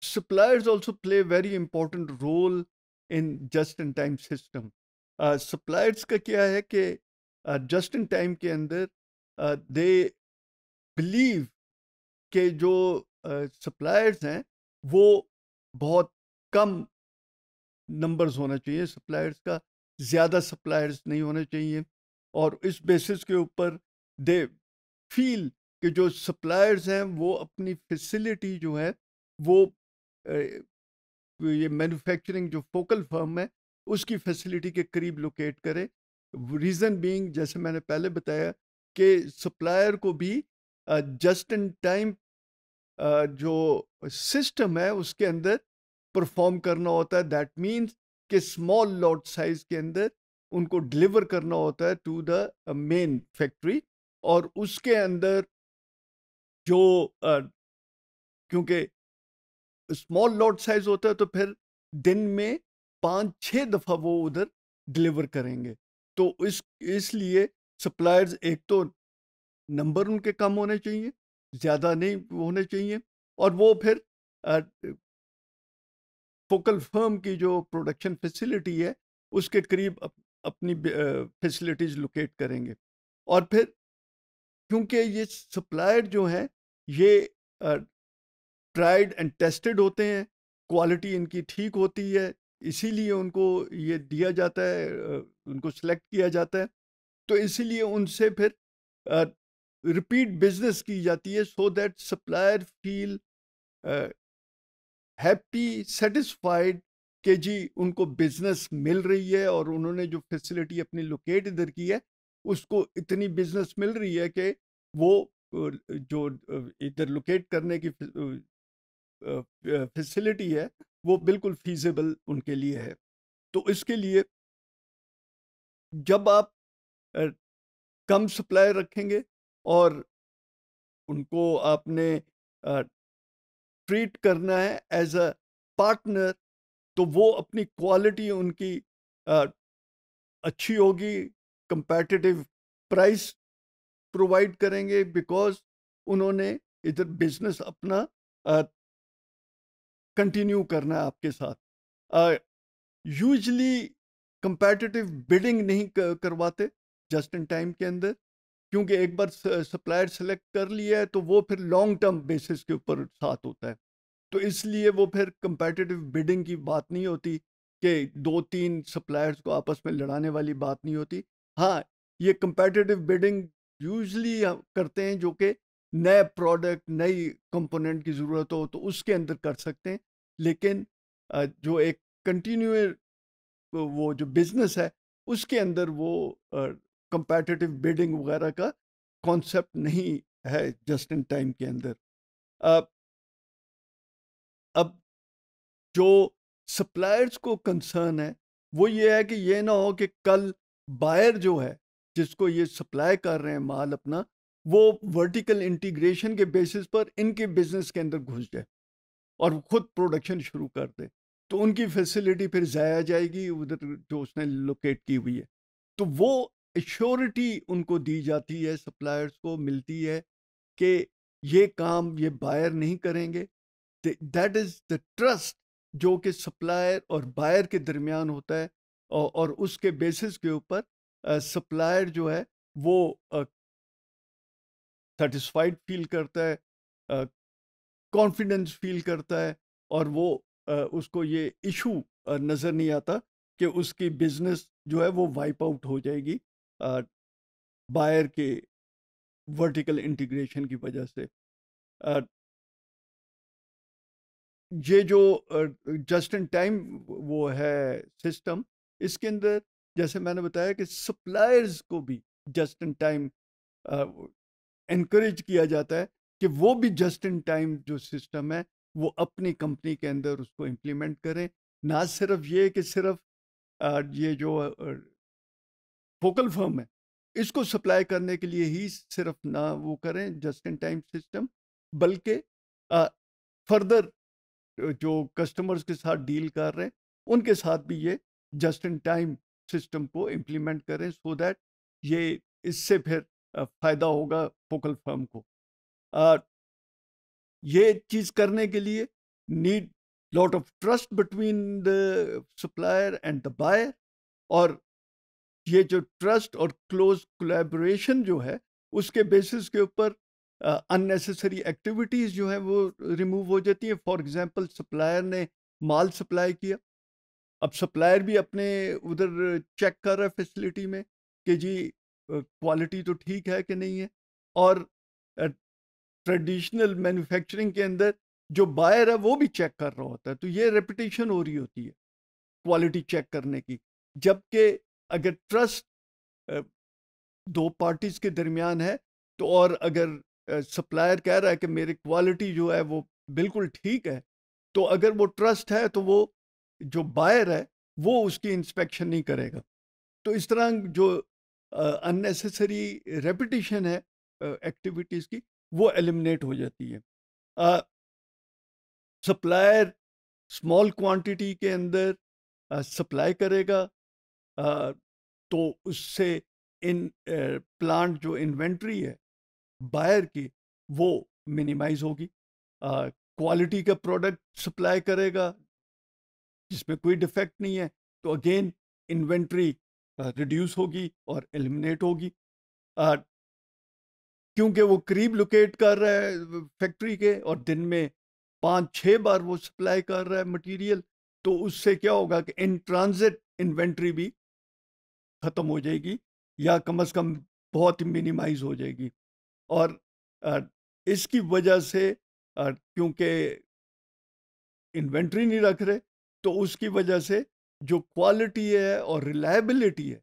suppliers also play very important role in just in time system suppliers uh, का क्या है कि just in time के अंदर दे बिलीव के जो सप्लायर्स uh, हैं वो बहुत कम नंबर्स होना चाहिए सप्लायर्स का ज़्यादा सप्लायर्स नहीं होना चाहिए और इस बेसिस के ऊपर दे फील कि जो सप्लायर्स हैं वो अपनी फैसिलिटी जो है वो ये मैन्युफैक्चरिंग जो फोकल फर्म है उसकी फैसिलिटी के करीब लोकेट करे रीज़न बीइंग जैसे मैंने पहले बताया कि सप्लायर को भी जस्ट इन टाइम जो सिस्टम है उसके अंदर परफॉर्म करना होता है दैट मीन्स कि स्मॉल लॉट साइज के अंदर उनको डिलीवर करना होता है टू द मेन फैक्ट्री और उसके अंदर जो uh, क्योंकि स्मॉल लॉट साइज होता है तो फिर दिन में पाँच छः दफ़ा वो उधर डिलीवर करेंगे तो इस इसलिए सप्लायर्स एक तो नंबर उनके कम होने चाहिए ज़्यादा नहीं होने चाहिए और वो फिर फोकल फर्म की जो प्रोडक्शन फैसिलिटी है उसके करीब अप, अपनी फैसिलिटीज लोकेट करेंगे और फिर क्योंकि ये सप्लायर जो हैं ये ट्राइड एंड टेस्टेड होते हैं क्वालिटी इनकी ठीक होती है इसीलिए उनको ये दिया जाता है उनको सेलेक्ट किया जाता है तो इसीलिए उनसे फिर रिपीट बिजनेस की जाती है so that supplier feel happy satisfied के जी उनको बिजनेस मिल रही है और उन्होंने जो फैसिलिटी अपनी लोकेट इधर की है उसको इतनी बिजनेस मिल रही है कि वो जो इधर लोकेट करने की फैसिलिटी है वो बिल्कुल फीजेबल उनके लिए है तो इसके लिए जब आप कम सप्लाई रखेंगे और उनको आपने ट्रीट करना है एज अ पार्टनर तो वो अपनी क्वालिटी उनकी अच्छी होगी कंपेटिटिव प्राइस प्रोवाइड करेंगे बिकॉज उन्होंने इधर बिजनेस अपना कंटिन्यू करना है आपके साथ यूजली कंपेटिटिव बिडिंग नहीं करवाते जस्ट इन टाइम के अंदर क्योंकि एक बार सप्लायर सेलेक्ट कर लिया है तो वो फिर लॉन्ग टर्म बेसिस के ऊपर साथ होता है तो इसलिए वो फिर कंपेटिटिव बिडिंग की बात नहीं होती कि दो तीन सप्लायर्स को आपस में लड़ाने वाली बात नहीं होती हाँ ये कंपेटिटिव बिडिंग यूजली करते हैं जो कि नए प्रोडक्ट नई कंपोनेंट की ज़रूरत हो तो उसके अंदर कर सकते हैं लेकिन जो एक कंटिन्यू वो जो बिजनेस है उसके अंदर वो कंपेटिटिव बिल्डिंग वगैरह का कॉन्सेप्ट नहीं है जस्ट इन टाइम के अंदर अब अब जो सप्लायर्स को कंसर्न है वो ये है कि ये ना हो कि कल बायर जो है जिसको ये सप्लाई कर रहे हैं माल अपना वो वर्टिकल इंटीग्रेशन के बेसिस पर इनके बिजनेस के अंदर घुस जाए और खुद प्रोडक्शन शुरू कर दे तो उनकी फैसिलिटी फिर ज़ाया जाएगी उधर जो उसने लोकेट की हुई है तो वो एश्योरिटी उनको दी जाती है सप्लायर्स को मिलती है कि ये काम ये बायर नहीं करेंगे दैट इज़ द ट्रस्ट जो कि सप्लायर और बायर के दरमियान होता है और, और उसके बेसिस के ऊपर सप्लायर जो है वो सेटिस्फाइड फील करता है कॉन्फिडेंस फील करता है और वो उसको ये इशू नज़र नहीं आता कि उसकी बिजनेस जो है वो वाइप आउट हो जाएगी बायर के वर्टिकल इंटीग्रेशन की वजह से ये जो जस्ट इन टाइम वो है सिस्टम इसके अंदर जैसे मैंने बताया कि सप्लायर्स को भी जस्ट इन टाइम इनक्रेज किया जाता है कि वो भी जस्ट इन टाइम जो सिस्टम है वो अपनी कंपनी के अंदर उसको इम्प्लीमेंट करें ना सिर्फ ये कि सिर्फ ये जो फोकल फर्म है इसको सप्लाई करने के लिए ही सिर्फ ना वो करें जस्ट इन टाइम सिस्टम बल्कि फर्दर जो कस्टमर्स के साथ डील कर रहे हैं उनके साथ भी ये जस्ट इन टाइम सिस्टम को इम्प्लीमेंट करें सो so दैट ये इससे फिर फ़ायदा होगा फोकल फर्म को ये चीज करने के लिए need lot of trust between the supplier and the buyer और ये जो ट्रस्ट और क्लोज कोलेबोरेशन जो है उसके बेसिस के ऊपर अननेसेसरी एक्टिविटीज़ जो है वो रिमूव हो जाती है फॉर एग्जांपल सप्लायर ने माल सप्लाई किया अब सप्लायर भी अपने उधर चेक कर रहा है फैसिलिटी में कि जी क्वालिटी तो ठीक है कि नहीं है और ट्रेडिशनल मैन्युफैक्चरिंग के अंदर जो बायर है वो भी चेक कर रहा होता है तो ये रेपिटेशन हो रही होती है क्वालिटी चेक करने की जबकि अगर ट्रस्ट दो पार्टीज़ के दरमियान है तो और अगर सप्लायर कह रहा है कि मेरी क्वालिटी जो है वो बिल्कुल ठीक है तो अगर वो ट्रस्ट है तो वो जो बायर है वो उसकी इंस्पेक्शन नहीं करेगा तो इस तरह जो अननेसेसरी रेपिटेशन है एक्टिविटीज़ की वो एलिमिनेट हो जाती है सप्लायर स्मॉल क्वांटिटी के अंदर सप्लाई करेगा uh, तो उससे इन प्लांट जो इन्वेंट्री है बायर की वो मिनिमाइज होगी क्वालिटी का प्रोडक्ट सप्लाई करेगा जिसमें कोई डिफेक्ट नहीं है तो अगेन इन्वेंट्री रिड्यूस होगी और एलिमिनेट होगी क्योंकि वो करीब लोकेट कर रहा है फैक्ट्री के और दिन में पाँच छः बार वो सप्लाई कर रहा है मटेरियल तो उससे क्या होगा कि इन ट्रांजिट इन्वेंट्री भी ख़त्म हो जाएगी या कम अज़ कम बहुत ही मिनिमाइज हो जाएगी और इसकी वजह से क्योंकि इन्वेंट्री नहीं रख रहे तो उसकी वजह से जो क्वालिटी है और रिलायबिलिटी है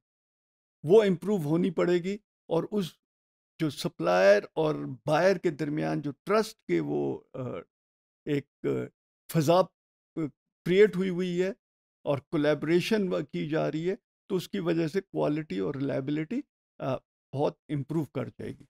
वो इम्प्रूव होनी पड़ेगी और उस जो सप्लायर और बायर के दरमियान जो ट्रस्ट के वो एक फजा क्रिएट हुई हुई है और कोलेब्रेशन की जा रही है तो उसकी वजह से क्वालिटी और रिलायबिलिटी बहुत इम्प्रूव कर जाएगी